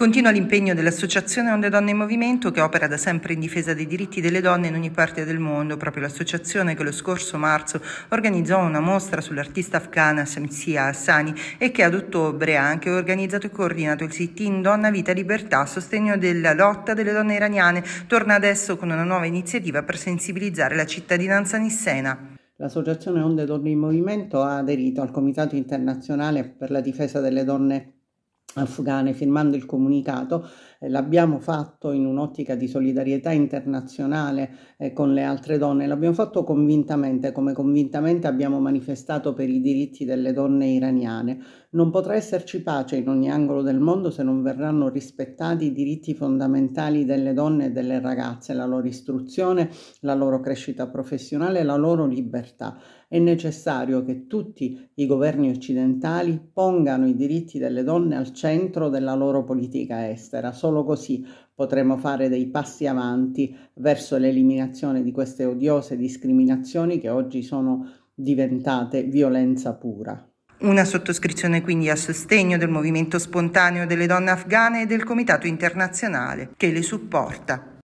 Continua l'impegno dell'Associazione Onde Donne in Movimento che opera da sempre in difesa dei diritti delle donne in ogni parte del mondo, proprio l'associazione che lo scorso marzo organizzò una mostra sull'artista afghana Samsia Hassani e che ad ottobre ha anche organizzato e coordinato il sit-in Donna Vita Libertà a sostegno della lotta delle donne iraniane, torna adesso con una nuova iniziativa per sensibilizzare la cittadinanza nissena. L'associazione Onde Donne in Movimento ha aderito al Comitato internazionale per la difesa delle donne afghane firmando il comunicato, eh, l'abbiamo fatto in un'ottica di solidarietà internazionale eh, con le altre donne, l'abbiamo fatto convintamente, come convintamente abbiamo manifestato per i diritti delle donne iraniane. Non potrà esserci pace in ogni angolo del mondo se non verranno rispettati i diritti fondamentali delle donne e delle ragazze, la loro istruzione, la loro crescita professionale, la loro libertà è necessario che tutti i governi occidentali pongano i diritti delle donne al centro della loro politica estera. Solo così potremo fare dei passi avanti verso l'eliminazione di queste odiose discriminazioni che oggi sono diventate violenza pura. Una sottoscrizione quindi a sostegno del movimento spontaneo delle donne afghane e del Comitato internazionale che le supporta.